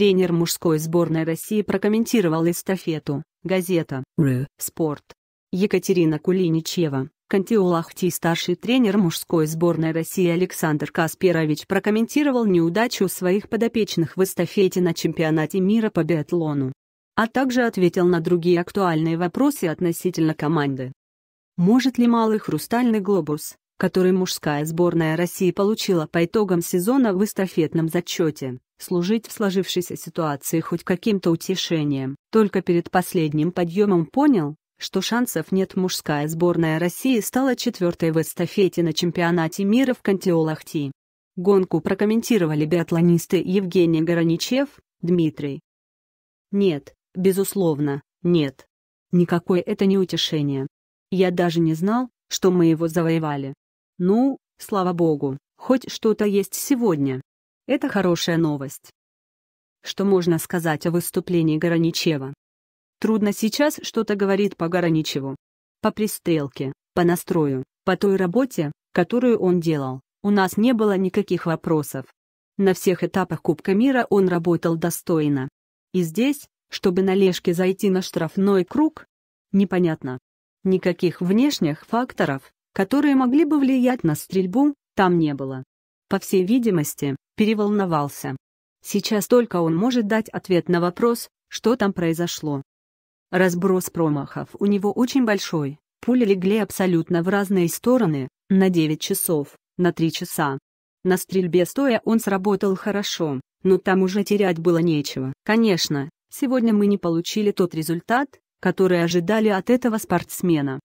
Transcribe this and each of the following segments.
Тренер мужской сборной России прокомментировал эстафету. Газета «Ру. Спорт». Екатерина Кулиничева, Кантиолахти старший тренер мужской сборной России Александр Касперович прокомментировал неудачу своих подопечных в эстафете на чемпионате мира по биатлону. А также ответил на другие актуальные вопросы относительно команды. Может ли малый хрустальный глобус, который мужская сборная России получила по итогам сезона в эстафетном зачете, служить в сложившейся ситуации хоть каким-то утешением. Только перед последним подъемом понял, что шансов нет мужская сборная России стала четвертой в эстафете на чемпионате мира в Кантиолахти. Гонку прокомментировали биатлонисты Евгений Гороничев, Дмитрий. Нет, безусловно, нет. Никакое это не утешение. Я даже не знал, что мы его завоевали. Ну, слава богу, хоть что-то есть сегодня. Это хорошая новость. Что можно сказать о выступлении Гораничева? Трудно сейчас что-то говорить по Гораничеву. По пристрелке, по настрою, по той работе, которую он делал, у нас не было никаких вопросов. На всех этапах Кубка мира он работал достойно. И здесь, чтобы на лешке зайти на штрафной круг? Непонятно. Никаких внешних факторов, которые могли бы влиять на стрельбу, там не было. По всей видимости, переволновался. Сейчас только он может дать ответ на вопрос, что там произошло. Разброс промахов у него очень большой, пули легли абсолютно в разные стороны, на 9 часов, на 3 часа. На стрельбе стоя он сработал хорошо, но там уже терять было нечего. Конечно, сегодня мы не получили тот результат, который ожидали от этого спортсмена.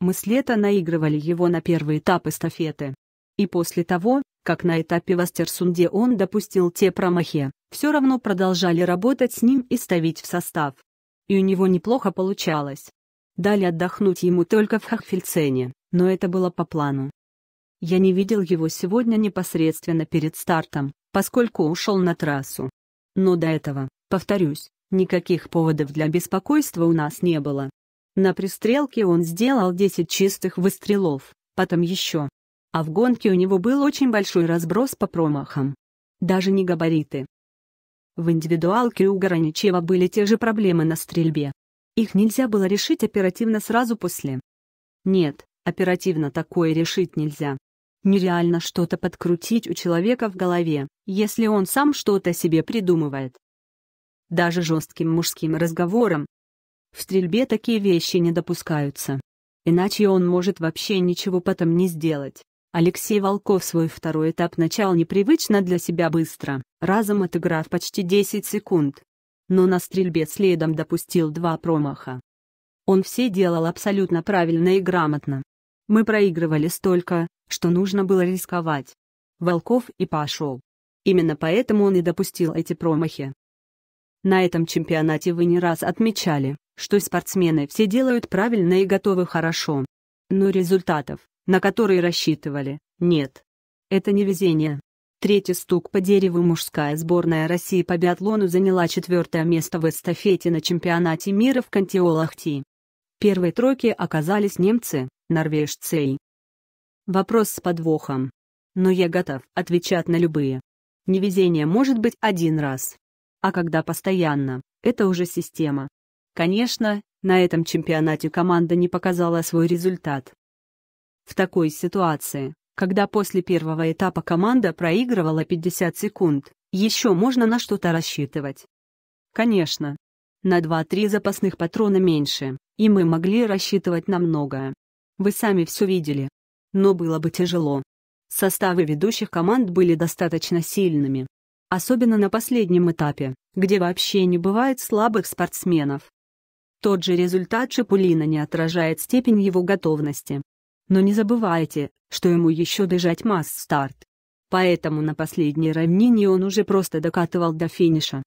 Мы с лета наигрывали его на первый этап эстафеты. И после того, как на этапе в Астерсунде он допустил те промахи, все равно продолжали работать с ним и ставить в состав. И у него неплохо получалось. Дали отдохнуть ему только в Хахфельцене, но это было по плану. Я не видел его сегодня непосредственно перед стартом, поскольку ушел на трассу. Но до этого, повторюсь, никаких поводов для беспокойства у нас не было. На пристрелке он сделал 10 чистых выстрелов, потом еще. А в гонке у него был очень большой разброс по промахам. Даже не габариты. В индивидуалке у Гороничева были те же проблемы на стрельбе. Их нельзя было решить оперативно сразу после. Нет, оперативно такое решить нельзя. Нереально что-то подкрутить у человека в голове, если он сам что-то себе придумывает. Даже жестким мужским разговором, в стрельбе такие вещи не допускаются. Иначе он может вообще ничего потом не сделать. Алексей Волков свой второй этап начал непривычно для себя быстро, разом отыграв почти 10 секунд. Но на стрельбе следом допустил два промаха. Он все делал абсолютно правильно и грамотно. Мы проигрывали столько, что нужно было рисковать. Волков и пошел. Именно поэтому он и допустил эти промахи. На этом чемпионате вы не раз отмечали, что спортсмены все делают правильно и готовы хорошо. Но результатов, на которые рассчитывали, нет. Это не везение. Третий стук по дереву мужская сборная России по биатлону заняла четвертое место в эстафете на чемпионате мира в Кантиолахти. Первой тройки оказались немцы, норвежцы и... Вопрос с подвохом. Но я готов отвечать на любые. Невезение может быть один раз. А когда постоянно, это уже система. Конечно, на этом чемпионате команда не показала свой результат. В такой ситуации, когда после первого этапа команда проигрывала 50 секунд, еще можно на что-то рассчитывать. Конечно, на 2-3 запасных патрона меньше, и мы могли рассчитывать на многое. Вы сами все видели. Но было бы тяжело. Составы ведущих команд были достаточно сильными. Особенно на последнем этапе, где вообще не бывает слабых спортсменов. Тот же результат Шапулина не отражает степень его готовности. Но не забывайте, что ему еще бежать масс-старт. Поэтому на последней равнине он уже просто докатывал до финиша.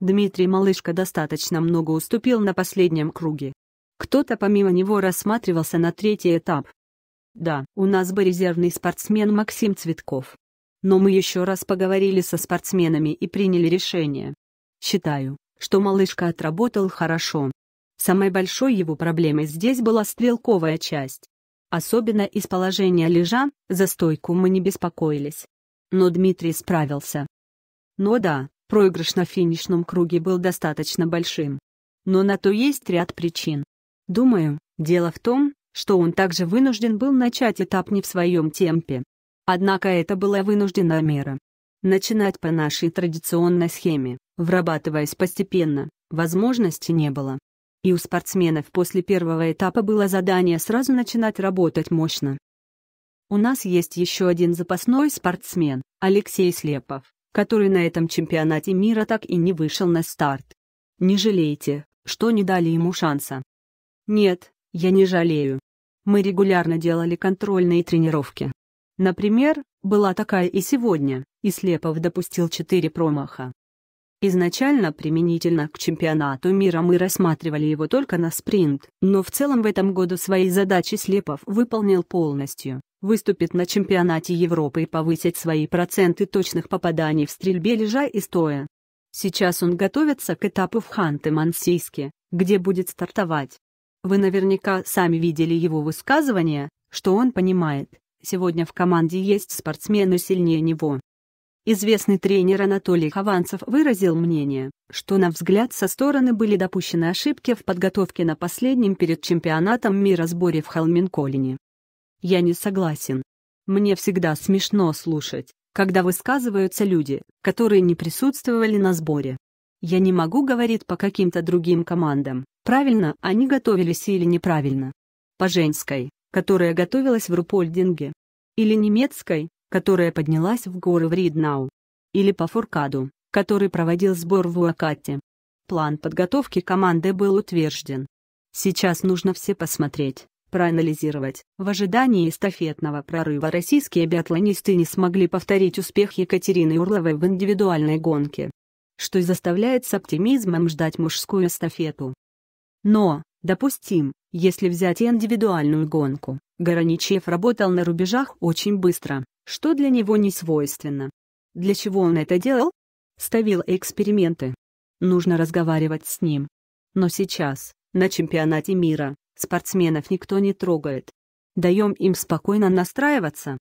Дмитрий Малышко достаточно много уступил на последнем круге. Кто-то помимо него рассматривался на третий этап. Да, у нас бы резервный спортсмен Максим Цветков. Но мы еще раз поговорили со спортсменами и приняли решение. Считаю, что малышка отработал хорошо. Самой большой его проблемой здесь была стрелковая часть. Особенно из положения лежа, за стойку мы не беспокоились. Но Дмитрий справился. Но да, проигрыш на финишном круге был достаточно большим. Но на то есть ряд причин. Думаю, дело в том, что он также вынужден был начать этап не в своем темпе. Однако это была вынужденная мера. Начинать по нашей традиционной схеме, врабатываясь постепенно, возможности не было и у спортсменов после первого этапа было задание сразу начинать работать мощно. У нас есть еще один запасной спортсмен, Алексей Слепов, который на этом чемпионате мира так и не вышел на старт. Не жалейте, что не дали ему шанса. Нет, я не жалею. Мы регулярно делали контрольные тренировки. Например, была такая и сегодня, и Слепов допустил 4 промаха. Изначально, применительно к чемпионату мира, мы рассматривали его только на спринт, но в целом в этом году свои задачи Слепов выполнил полностью. Выступит на чемпионате Европы и повысит свои проценты точных попаданий в стрельбе лежа и стоя. Сейчас он готовится к этапу в Ханты-Мансийске, где будет стартовать. Вы наверняка сами видели его высказывание, что он понимает, сегодня в команде есть спортсмены сильнее него. Известный тренер Анатолий Хованцев выразил мнение, что на взгляд со стороны были допущены ошибки в подготовке на последнем перед чемпионатом мира сборе в Холменколине. Я не согласен. Мне всегда смешно слушать, когда высказываются люди, которые не присутствовали на сборе. Я не могу говорить по каким-то другим командам, правильно они готовились или неправильно. По женской, которая готовилась в Рупольдинге. Или немецкой, которая поднялась в горы в Риднау. Или по Фуркаду, который проводил сбор в Уакате. План подготовки команды был утвержден. Сейчас нужно все посмотреть, проанализировать. В ожидании эстафетного прорыва российские биатлонисты не смогли повторить успех Екатерины Урловой в индивидуальной гонке. Что заставляет с оптимизмом ждать мужскую эстафету. Но, допустим, если взять индивидуальную гонку, Гороничев работал на рубежах очень быстро, что для него не свойственно. Для чего он это делал? Ставил эксперименты. Нужно разговаривать с ним. Но сейчас, на чемпионате мира, спортсменов никто не трогает. Даем им спокойно настраиваться.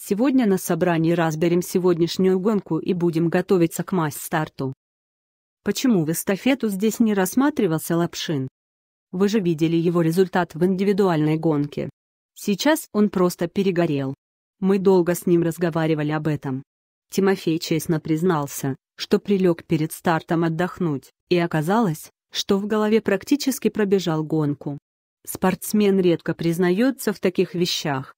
Сегодня на собрании разберем сегодняшнюю гонку и будем готовиться к масс-старту. Почему в эстафету здесь не рассматривался Лапшин? Вы же видели его результат в индивидуальной гонке. Сейчас он просто перегорел. Мы долго с ним разговаривали об этом. Тимофей честно признался, что прилег перед стартом отдохнуть, и оказалось, что в голове практически пробежал гонку. Спортсмен редко признается в таких вещах.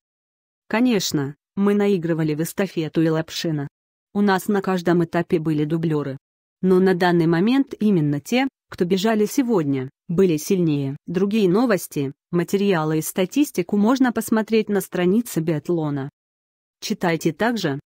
Конечно, мы наигрывали в эстафету и лапшина. У нас на каждом этапе были дублеры. Но на данный момент именно те, кто бежали сегодня, были сильнее. Другие новости, материалы и статистику можно посмотреть на странице биатлона. Читайте также